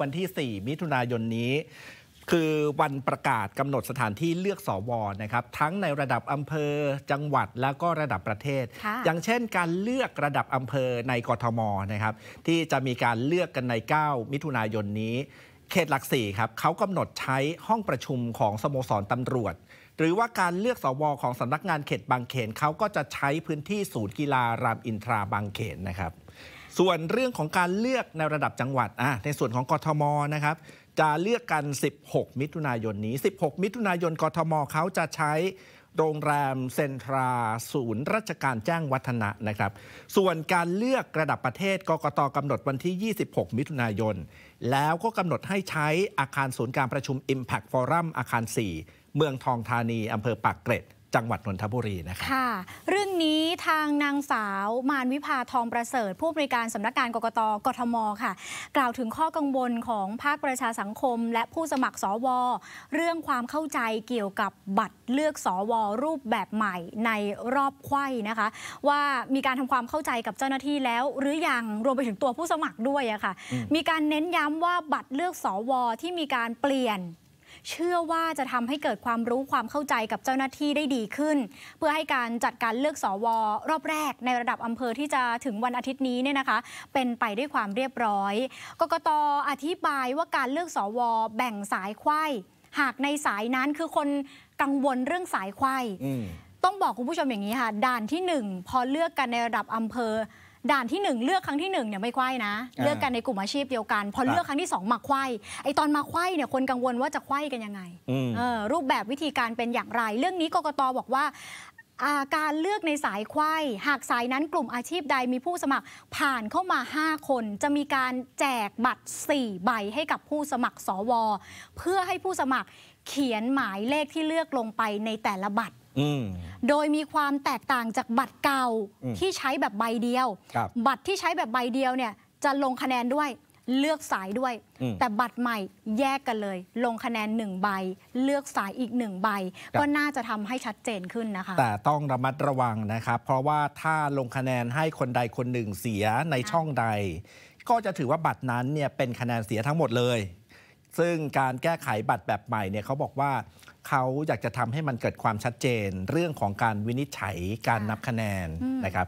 วันที่ 4 มิถุนายนนี้ คือวันประกาศกำหนดสถานที่เลือกสอวอนะครับ ทั้งในระดับอำเภอจังหวัดแล้วก็ระดับประเทศ อย่างเช่น การเลือกระดับอำเภอในกทมนะครับ ที่จะมีการเลือกกันใน 9 มิถุนายนนี้ เขตหลักสี่ครับเขากำหนดใช้ห้องประชุมของสโมสรตำรวจ หรือว่าการเลือกสวของสำนักงานเขตบางเขนเขาก็จะใช้พื้นที่ศูนย์กีฬารามอินทราบางเขนนะครับส่วนเรื่องของการเลือกในระดับจังหวัด ในส่วนของกทมนะครับจะเลือกกัน 16 มิถุนายนนี้ 16 มิถุนายนกทมเขาจะใช้โรงแรม เซ็นทรา ศูนย์ ราชการแจ้งวัฒนะนะครับ ส่วนการเลือกระดับประเทศกกตกำหนดวันที่ 26 มิถุนายนแล้วก็กำหนดให้ใช้อาคารศูนย์การประชุม Impact Forum อาคาร 4 เมืองทองธานีอำเภอปากเกร็ดจังหวัดนนทบุรีนะครับค่ะเรื่องนี้ทางนางสาวมานวิภาทองประเสริฐ ผู้บริการสำนักงานกกตกทมค่ะ กล่าวถึงข้อกังวลของภาคประชาสังคมและผู้สมัครสวเรื่องความเข้าใจเกี่ยวกับบัตรเลือกสวรูปแบบใหม่ในรอบไข้นะคะ ว่ามีการทำความเข้าใจกับเจ้าหน้าที่แล้ว หรือยังรวมไปถึงตัวผู้สมัครด้วยอะค่ะมีการเน้นย้ำว่าบัตรเลือกสวที่มีการเปลี่ยนเชื่อว่าจะทำให้เกิดความรู้ความเข้าใจกับเจ้าหน้าที่ได้ดีขึ้น เพื่อให้การจัดการเลือกสวรอบแรก ในระดับอำเภอที่จะถึงวันอาทิตย์นี้เนี่ยนะคะ เป็นไปด้วยความเรียบร้อยกกตอธิบายว่าการเลือกสวแบ่งสายไข้หากในสายนั้นคือคนกังวลเรื่องสายไข้ต้องบอกคุณผู้ชมอย่างนี้ค่ะด่านที่1พอเลือกกันในระดับอำเภอด่านที่ 1 เลือกครั้งที่1เนี่ยไม่ควายนะ เลือกกันในกลุ่มอาชีพเดียวกันพอเลือกครั้งที่2มาควายไอตอนมาควายเนี่ยคนกังวลว่าจะควายกันยังไงรูปแบบวิธีการเป็นอย่างไร เรื่องนี้กกตบอกว่าการเลือกในสายควายหากสายนั้นกลุ่มอาชีพใดมีผู้สมัครผ่านเข้ามา 5 คน จะมีการแจกบัตร 4 ใบให้กับผู้สมัครสวเพื่อให้ผู้สมัครเขียนหมายเลขที่เลือกลงไปในแต่ละบัตรโดยมีความแตกต่างจากบัตรเก่าที่ใช้แบบใบเดียวบบัตรที่ใช้แบบใบเดียวเนี่ยจะลงคะแนนด้วยเลือกสายด้วย แต่บัตรใหม่แยกกันเลย ลงคะแนนหนึ่งใบเลือกสายอีกหนึ่งใบ ก็น่าจะทำให้ชัดเจนขึ้นนะคะแต่ต้องระมัดระวังนะครับ เพราะว่าถ้าลงคะแนนให้คนใดคนหนึ่งเสียในช่องใด ก็จะถือว่าบัตรนั้นเนี่ยเป็นคะแนนเสียทั้งหมดเลยซึ่งการแก้ไขบัตรแบบใหม่เนี่ยเขาบอกว่า เขาอยากจะทำให้มันเกิดความชัดเจนเรื่องของการวินิจฉัยการนับคะแนนนะครับ